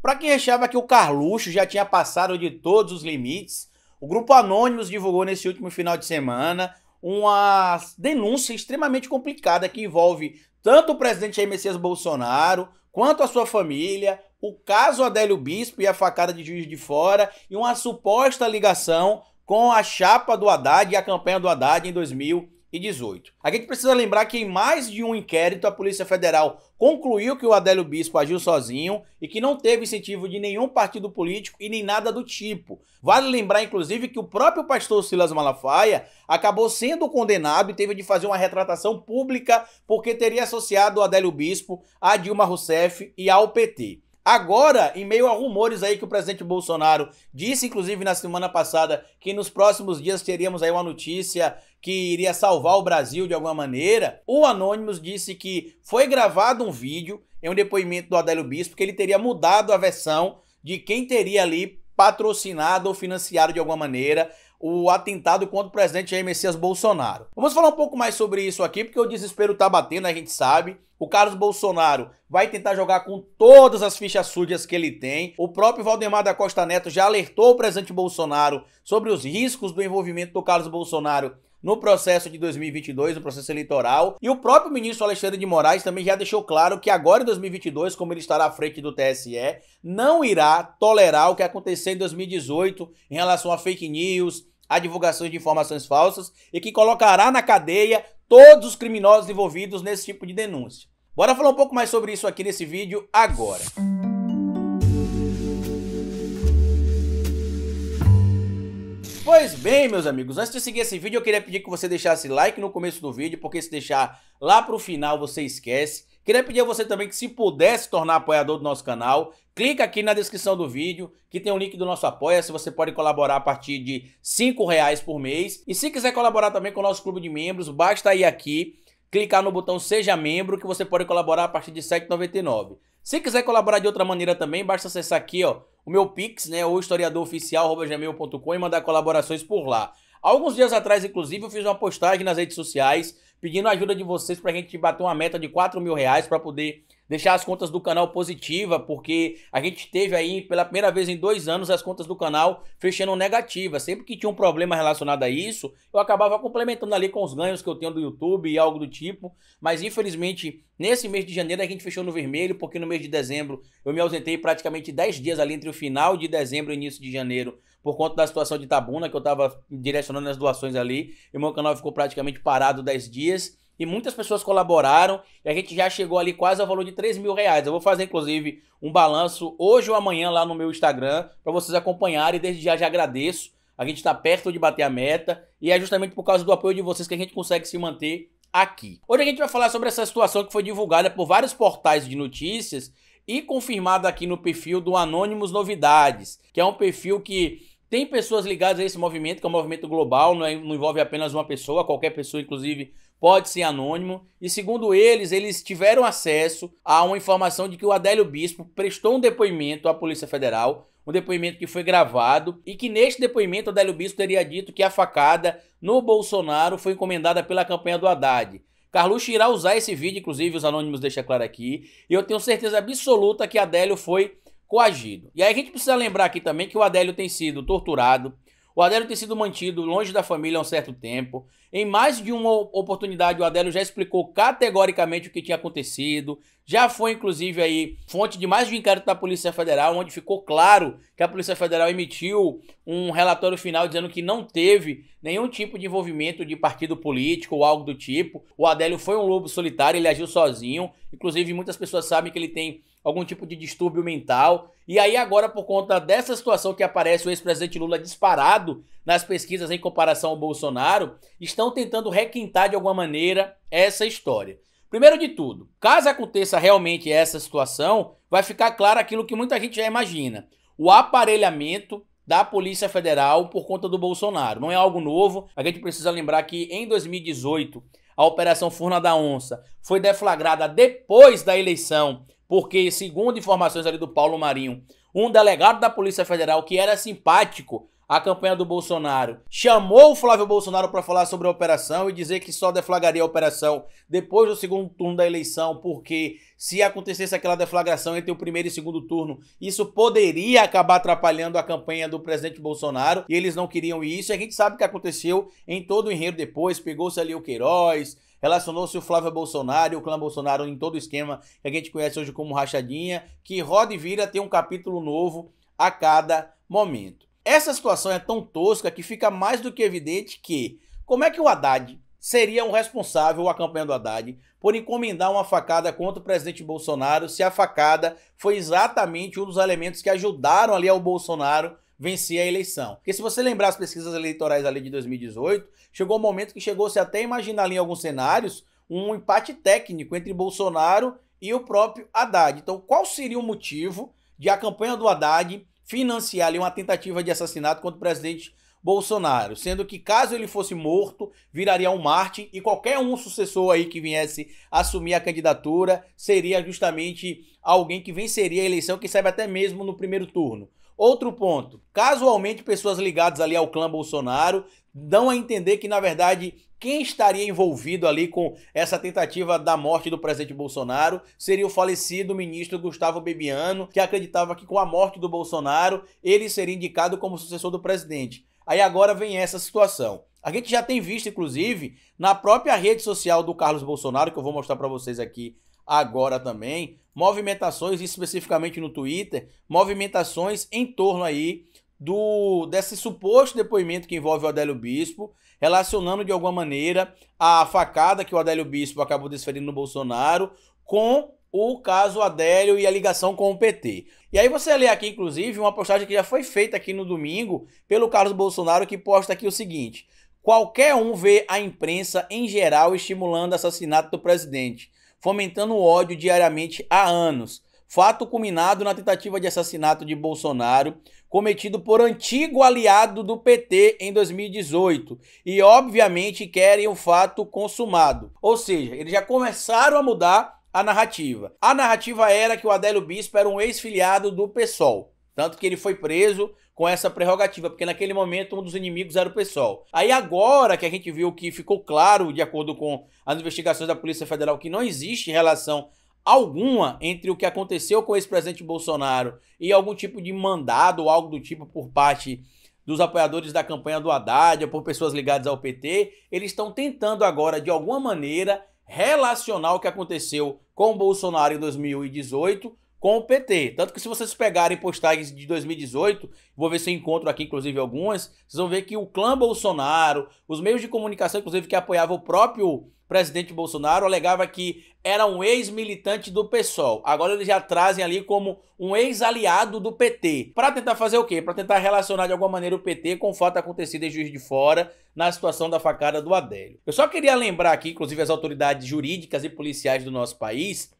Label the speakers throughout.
Speaker 1: Para quem achava que o Carluxo já tinha passado de todos os limites, o grupo Anônimos divulgou nesse último final de semana uma denúncia extremamente complicada que envolve tanto o presidente Jair Messias Bolsonaro, quanto a sua família, o caso Adélio Bispo e a facada de Juiz de Fora e uma suposta ligação com a chapa do Haddad e a campanha do Haddad em 2000 a gente precisa lembrar que em mais de um inquérito a Polícia Federal concluiu que o Adélio Bispo agiu sozinho e que não teve incentivo de nenhum partido político e nem nada do tipo. Vale lembrar inclusive que o próprio pastor Silas Malafaia acabou sendo condenado e teve de fazer uma retratação pública porque teria associado o Adélio Bispo a Dilma Rousseff e ao PT. Agora, em meio a rumores aí que o presidente Bolsonaro disse, inclusive na semana passada, que nos próximos dias teríamos aí uma notícia que iria salvar o Brasil de alguma maneira, o Anonymous disse que foi gravado um vídeo em um depoimento do Adélio Bispo que ele teria mudado a versão de quem teria ali patrocinado ou financiado de alguma maneira o atentado contra o presidente Jair Messias Bolsonaro. Vamos falar um pouco mais sobre isso aqui, porque o desespero tá batendo, a gente sabe. O Carlos Bolsonaro vai tentar jogar com todas as fichas sujas que ele tem. O próprio Valdemar da Costa Neto já alertou o presidente Bolsonaro sobre os riscos do envolvimento do Carlos Bolsonaro no processo de 2022, no processo eleitoral. E o próprio ministro Alexandre de Moraes também já deixou claro que agora em 2022, como ele estará à frente do TSE, não irá tolerar o que aconteceu em 2018 em relação a fake news, a divulgação de informações falsas e que colocará na cadeia todos os criminosos envolvidos nesse tipo de denúncia. Bora falar um pouco mais sobre isso aqui nesse vídeo agora. Música Pois bem, meus amigos, antes de seguir esse vídeo, eu queria pedir que você deixasse like no começo do vídeo, porque se deixar lá para o final você esquece. Queria pedir a você também que se pudesse se tornar apoiador do nosso canal, clica aqui na descrição do vídeo, que tem o um link do nosso apoia, se você pode colaborar a partir de R$ reais por mês. E se quiser colaborar também com o nosso clube de membros, basta ir aqui, clicar no botão seja membro, que você pode colaborar a partir de R$ 7,99. Se quiser colaborar de outra maneira também, basta acessar aqui, ó, o meu pix, né, ou historiadoroficial.gmail.com e mandar colaborações por lá. Alguns dias atrás, inclusive, eu fiz uma postagem nas redes sociais pedindo a ajuda de vocês para a gente bater uma meta de 4 mil reais para poder deixar as contas do canal positiva, porque a gente teve aí pela primeira vez em dois anos as contas do canal fechando negativa. Sempre que tinha um problema relacionado a isso, eu acabava complementando ali com os ganhos que eu tenho do YouTube e algo do tipo. Mas infelizmente, nesse mês de janeiro a gente fechou no vermelho, porque no mês de dezembro eu me ausentei praticamente 10 dias ali entre o final de dezembro e início de janeiro por conta da situação de Tabuna, que eu estava direcionando as doações ali, e o meu canal ficou praticamente parado 10 dias e muitas pessoas colaboraram e a gente já chegou ali quase ao valor de 3 mil reais. Eu vou fazer, inclusive, um balanço hoje ou amanhã lá no meu Instagram para vocês acompanharem. Desde já já agradeço. A gente está perto de bater a meta e é justamente por causa do apoio de vocês que a gente consegue se manter aqui. Hoje a gente vai falar sobre essa situação que foi divulgada por vários portais de notícias e confirmada aqui no perfil do Anônimos Novidades, que é um perfil que tem pessoas ligadas a esse movimento, que é um movimento global, não, é, não envolve apenas uma pessoa, qualquer pessoa, inclusive pode ser anônimo, e segundo eles, eles tiveram acesso a uma informação de que o Adélio Bispo prestou um depoimento à Polícia Federal, um depoimento que foi gravado, e que neste depoimento o Adélio Bispo teria dito que a facada no Bolsonaro foi encomendada pela campanha do Haddad. Carluxo irá usar esse vídeo, inclusive os anônimos deixam claro aqui, e eu tenho certeza absoluta que Adélio foi coagido. E aí a gente precisa lembrar aqui também que o Adélio tem sido torturado, o Adélio ter sido mantido longe da família há um certo tempo. Em mais de uma oportunidade, o Adélio já explicou categoricamente o que tinha acontecido. Já foi, inclusive, aí fonte de mais de um inquérito da Polícia Federal, onde ficou claro que a Polícia Federal emitiu um relatório final dizendo que não teve nenhum tipo de envolvimento de partido político ou algo do tipo. O Adélio foi um lobo solitário, ele agiu sozinho. Inclusive, muitas pessoas sabem que ele tem algum tipo de distúrbio mental. E aí, agora, por conta dessa situação que aparece o ex-presidente Lula disparado nas pesquisas em comparação ao Bolsonaro, estão tentando requintar de alguma maneira essa história. Primeiro de tudo, caso aconteça realmente essa situação, vai ficar claro aquilo que muita gente já imagina: o aparelhamento da Polícia Federal por conta do Bolsonaro. Não é algo novo. A gente precisa lembrar que em 2018 a Operação Furna da Onça foi deflagrada depois da eleição porque, segundo informações ali do Paulo Marinho, um delegado da Polícia Federal que era simpático à campanha do Bolsonaro chamou o Flávio Bolsonaro para falar sobre a operação e dizer que só deflagraria a operação depois do segundo turno da eleição, porque se acontecesse aquela deflagração entre o primeiro e o segundo turno, isso poderia acabar atrapalhando a campanha do presidente Bolsonaro e eles não queriam isso. E a gente sabe o que aconteceu em todo o enredo depois: pegou-se ali o Queiroz Relacionou-se o Flávio Bolsonaro, o clã Bolsonaro em todo o esquema que a gente conhece hoje como rachadinha, que roda e vira tem um capítulo novo a cada momento. Essa situação é tão tosca que fica mais do que evidente que como é que o Haddad seria o um responsável, ou a campanha do Haddad, por encomendar uma facada contra o presidente Bolsonaro se a facada foi exatamente um dos elementos que ajudaram ali ao Bolsonaro vencer a eleição. Porque se você lembrar as pesquisas eleitorais ali de 2018, chegou um momento que chegou-se até a imaginar ali em alguns cenários um empate técnico entre Bolsonaro e o próprio Haddad. Então, qual seria o motivo de a campanha do Haddad financiar ali uma tentativa de assassinato contra o presidente Bolsonaro, sendo que caso ele fosse morto, viraria um Marte e qualquer um sucessor aí que viesse assumir a candidatura seria justamente alguém que venceria a eleição, que sabe até mesmo no primeiro turno. Outro ponto, casualmente pessoas ligadas ali ao clã Bolsonaro dão a entender que na verdade quem estaria envolvido ali com essa tentativa da morte do presidente Bolsonaro seria o falecido ministro Gustavo Bebiano, que acreditava que com a morte do Bolsonaro ele seria indicado como sucessor do presidente. Aí agora vem essa situação. A gente já tem visto, inclusive, na própria rede social do Carlos Bolsonaro, que eu vou mostrar para vocês aqui agora também, movimentações especificamente no Twitter, movimentações em torno aí do desse suposto depoimento que envolve o Adélio Bispo, relacionando de alguma maneira a facada que o Adélio Bispo acabou desferindo no Bolsonaro com o caso Adélio e a ligação com o PT. E aí você lê aqui, inclusive, uma postagem que já foi feita aqui no domingo pelo Carlos Bolsonaro, que posta aqui o seguinte: qualquer um vê a imprensa em geral estimulando assassinato do presidente fomentando o ódio diariamente há anos. Fato culminado na tentativa de assassinato de Bolsonaro, cometido por antigo aliado do PT em 2018. E, obviamente, querem o fato consumado. Ou seja, eles já começaram a mudar a narrativa. A narrativa era que o Adélio Bispo era um ex-filiado do PSOL. Tanto que ele foi preso com essa prerrogativa, porque naquele momento um dos inimigos era o pessoal. Aí agora que a gente viu que ficou claro, de acordo com as investigações da Polícia Federal, que não existe relação alguma entre o que aconteceu com esse presidente Bolsonaro e algum tipo de mandado ou algo do tipo por parte dos apoiadores da campanha do Haddad ou por pessoas ligadas ao PT, eles estão tentando agora, de alguma maneira, relacionar o que aconteceu com o Bolsonaro em 2018 com o PT. Tanto que se vocês pegarem postagens de 2018, vou ver se eu encontro aqui, inclusive, algumas, vocês vão ver que o clã Bolsonaro, os meios de comunicação, inclusive, que apoiava o próprio presidente Bolsonaro, alegava que era um ex-militante do PSOL. Agora eles já trazem ali como um ex-aliado do PT. Para tentar fazer o quê? Para tentar relacionar de alguma maneira o PT com o fato acontecido em Juiz de Fora, na situação da facada do Adélio. Eu só queria lembrar aqui, inclusive, as autoridades jurídicas e policiais do nosso país,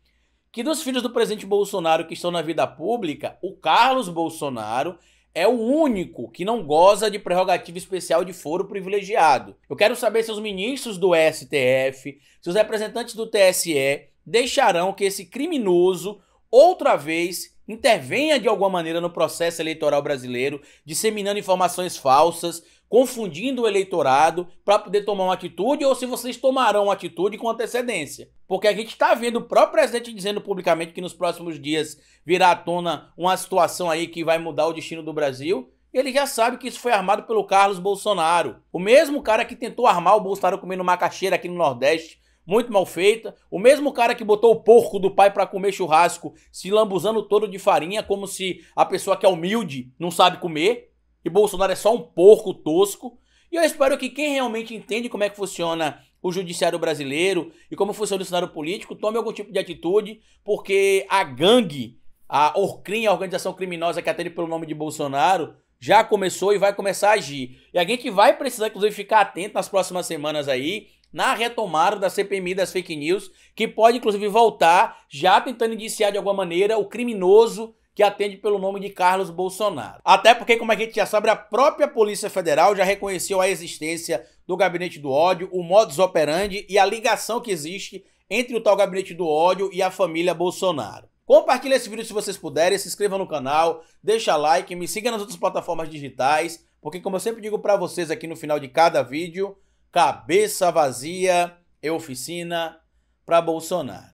Speaker 1: que dos filhos do presidente Bolsonaro que estão na vida pública, o Carlos Bolsonaro é o único que não goza de prerrogativa especial de foro privilegiado. Eu quero saber se os ministros do STF, se os representantes do TSE deixarão que esse criminoso outra vez intervenha de alguma maneira no processo eleitoral brasileiro, disseminando informações falsas, confundindo o eleitorado para poder tomar uma atitude ou se vocês tomarão uma atitude com antecedência. Porque a gente está vendo o próprio presidente dizendo publicamente que nos próximos dias virá à tona uma situação aí que vai mudar o destino do Brasil. Ele já sabe que isso foi armado pelo Carlos Bolsonaro, o mesmo cara que tentou armar o Bolsonaro comendo macaxeira aqui no Nordeste muito mal feita. O mesmo cara que botou o porco do pai para comer churrasco, se lambuzando todo de farinha, como se a pessoa que é humilde não sabe comer. E Bolsonaro é só um porco tosco. E eu espero que quem realmente entende como é que funciona o judiciário brasileiro e como funciona o cenário político tome algum tipo de atitude, porque a gangue, a Orcrim, a organização criminosa que atende pelo nome de Bolsonaro, já começou e vai começar a agir. E a gente vai precisar, inclusive, ficar atento nas próximas semanas aí na retomada da CPMI das fake news, que pode inclusive voltar, já tentando indiciar de alguma maneira o criminoso que atende pelo nome de Carlos Bolsonaro. Até porque, como a gente já sabe, a própria Polícia Federal já reconheceu a existência do Gabinete do Ódio, o modus operandi e a ligação que existe entre o tal Gabinete do Ódio e a família Bolsonaro. Compartilhe esse vídeo se vocês puderem, se inscreva no canal, deixa like, me siga nas outras plataformas digitais, porque como eu sempre digo para vocês aqui no final de cada vídeo, Cabeça vazia é oficina para Bolsonaro.